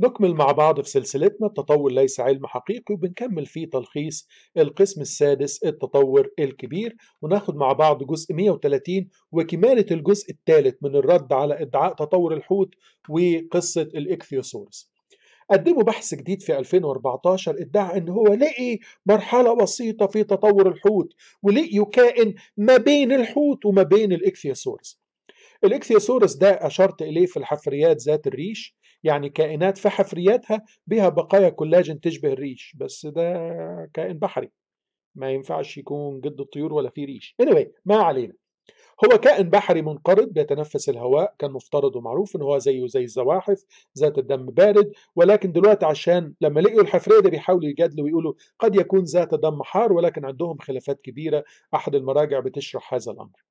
نكمل مع بعض في سلسلتنا التطور ليس علم حقيقي وبنكمل فيه تلخيص القسم السادس التطور الكبير وناخد مع بعض جزء 130 وكمالة الجزء الثالث من الرد على ادعاء تطور الحوت وقصة الاكثيوسورس قدموا بحث جديد في 2014 ادعى ان هو لقي مرحله بسيطه في تطور الحوت ولقيوا كائن ما بين الحوت وما بين الاكثيوسورس الاكثيوسورس ده اشرت اليه في الحفريات ذات الريش يعني كائنات في حفرياتها بها بقايا كولاجين تشبه الريش بس ده كائن بحري ما ينفعش يكون جد الطيور ولا في ريش anyway ما علينا هو كائن بحري منقرض بيتنفس الهواء كان مفترض ومعروف ان هو زيه زي الزواحف ذات الدم بارد ولكن دلوقتي عشان لما لقوا الحفريه دي بيحاولوا يجادلوا ويقولوا قد يكون ذات دم حار ولكن عندهم خلافات كبيره احد المراجع بتشرح هذا الامر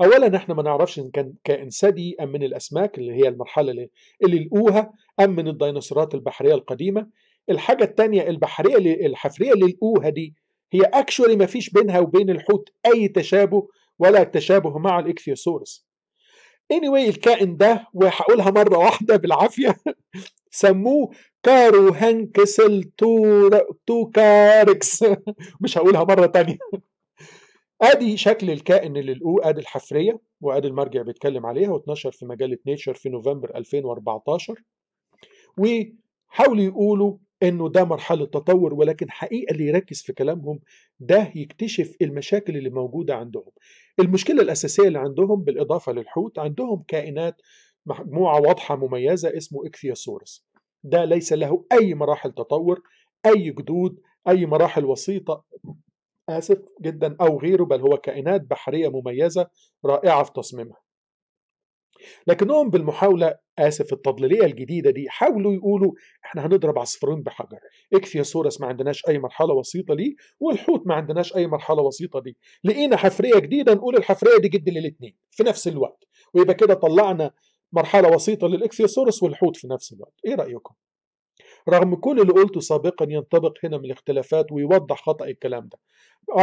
اولا احنا ما نعرفش ان كان كائن ثدي ام من الاسماك اللي هي المرحله اللي, لقوها ام من الديناصورات البحريه القديمه الحاجه الثانيه البحريه الحفريه اللي لقوها دي هي اكشولي ما فيش بينها وبين الحوت اي تشابه ولا تشابه مع الاكثيوسورس anyway الكائن ده وهقولها مره واحده بالعافيه سموه كاروهانكسل تو, تو كاركس مش هقولها مره تانية ادي شكل الكائن اللي ادي الحفريه وادي المرجع بيتكلم عليها واتنشر في مجله نيتشر في نوفمبر 2014 وحاولوا يقولوا انه ده مرحله تطور ولكن حقيقه اللي يركز في كلامهم ده يكتشف المشاكل اللي موجوده عندهم المشكله الاساسيه اللي عندهم بالاضافه للحوت عندهم كائنات مجموعه واضحه مميزه اسمه اكثيوسورس ده ليس له اي مراحل تطور اي جدود اي مراحل وسيطه آسف جدا أو غيره بل هو كائنات بحرية مميزة رائعة في تصميمها لكنهم بالمحاولة آسف التضليلية الجديدة دي حاولوا يقولوا احنا هنضرب عصفورين بحجر اكثيوسورس ما عندناش أي مرحلة وسيطة ليه والحوت ما عندناش أي مرحلة وسيطة دي لقينا حفرية جديدة نقول الحفرية دي جد للاتنين في نفس الوقت ويبقى كده طلعنا مرحلة وسيطة للإكثيوسورس والحوت في نفس الوقت ايه رأيكم؟ رغم كل اللي قلته سابقا ينطبق هنا من الاختلافات ويوضح خطأ الكلام ده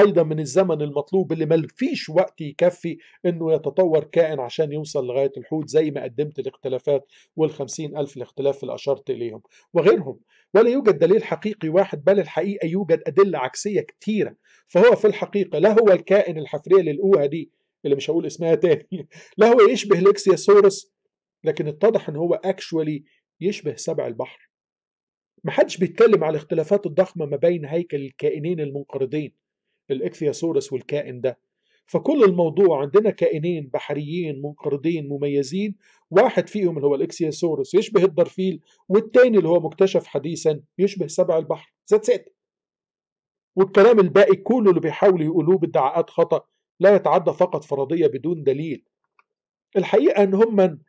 أيضا من الزمن المطلوب اللي ما فيش وقت يكفي أنه يتطور كائن عشان يوصل لغاية الحوت زي ما قدمت الاختلافات وال ألف الاختلاف اللي أشرت إليهم وغيرهم ولا يوجد دليل حقيقي واحد بل الحقيقة يوجد أدلة عكسية كتيرة فهو في الحقيقة لا هو الكائن الحفرية اللي لقوها دي اللي مش هقول اسمها تاني لا هو يشبه سورس لكن اتضح ان هو اكشولي يشبه سبع البحر ما حدش بيتكلم على الاختلافات الضخمة ما بين هيكل الكائنين المنقرضين الإكثيوسورس والكائن ده فكل الموضوع عندنا كائنين بحريين منقرضين مميزين واحد فيهم اللي هو الإكسياسورس يشبه الدرفيل والتاني اللي هو مكتشف حديثا يشبه سبع البحر زاد ست والكلام الباقي كله اللي بيحاولوا يقولوه بادعاءات خطأ لا يتعدى فقط فرضية بدون دليل الحقيقة أن هم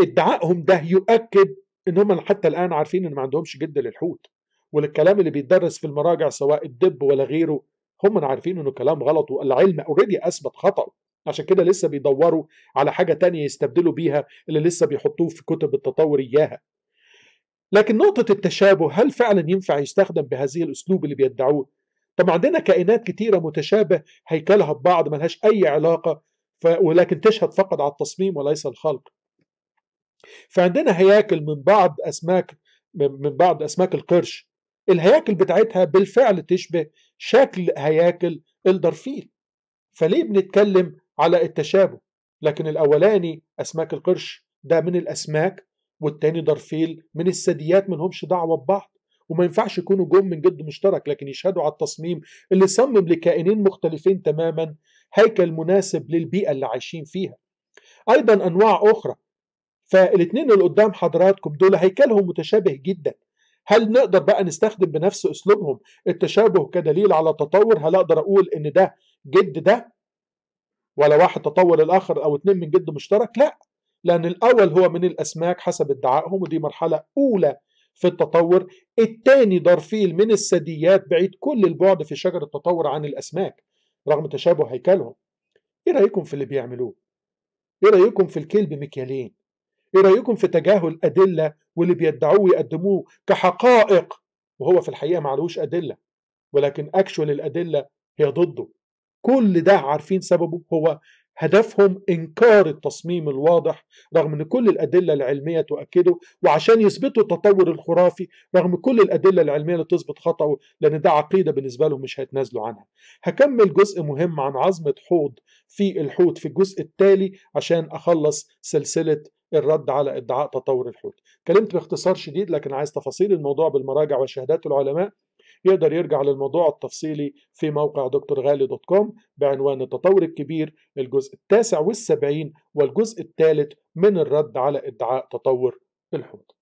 ادعائهم ده يؤكد ان هم حتى الان عارفين ان ما عندهمش جد للحوت والكلام اللي بيتدرس في المراجع سواء الدب ولا غيره هم عارفين انه كلام غلط والعلم اوريدي اثبت خطأ عشان كده لسه بيدوروا على حاجه تانية يستبدلوا بيها اللي لسه بيحطوه في كتب التطور اياها لكن نقطه التشابه هل فعلا ينفع يستخدم بهذه الاسلوب اللي بيدعوه طب عندنا كائنات كتيره متشابه هيكلها ببعض ملهاش اي علاقه ف... ولكن تشهد فقط على التصميم وليس الخلق فعندنا هياكل من بعض أسماك من بعض أسماك القرش الهياكل بتاعتها بالفعل تشبه شكل هياكل الدرفيل فليه بنتكلم على التشابه لكن الأولاني أسماك القرش ده من الأسماك والتاني درفيل من الثدييات منهمش دعوة ببعض وما ينفعش يكونوا جم من جد مشترك لكن يشهدوا على التصميم اللي صمم لكائنين مختلفين تماما هيكل مناسب للبيئة اللي عايشين فيها أيضا أنواع أخرى فالاثنين اللي قدام حضراتكم دول هيكلهم متشابه جدا هل نقدر بقى نستخدم بنفس اسلوبهم التشابه كدليل على التطور هل اقدر اقول ان ده جد ده ولا واحد تطور الاخر او اتنين من جد مشترك لا لان الاول هو من الاسماك حسب ادعائهم ودي مرحله اولى في التطور الثاني ضرفيل من الثدييات بعيد كل البعد في شجر التطور عن الاسماك رغم تشابه هيكلهم ايه رايكم في اللي بيعملوه ايه رايكم في الكلب مكيالين ايه رايكم في تجاهل ادله واللي بيدعوه يقدموه كحقائق وهو في الحقيقه معلوش ادله ولكن اكشوال الادله هي ضده كل ده عارفين سببه هو هدفهم انكار التصميم الواضح رغم ان كل الادله العلميه تؤكده وعشان يثبتوا التطور الخرافي رغم كل الادله العلميه اللي تثبت خطأه لان ده عقيده بالنسبه لهم مش هيتنازلوا عنها. هكمل جزء مهم عن عظمه حوض في الحوت في الجزء التالي عشان اخلص سلسله الرد على ادعاء تطور الحوت كلمت باختصار شديد لكن عايز تفاصيل الموضوع بالمراجع وشهادات العلماء يقدر يرجع للموضوع التفصيلي في موقع دكتور غالي دوت كوم بعنوان التطور الكبير الجزء التاسع والسبعين والجزء الثالث من الرد على ادعاء تطور الحوت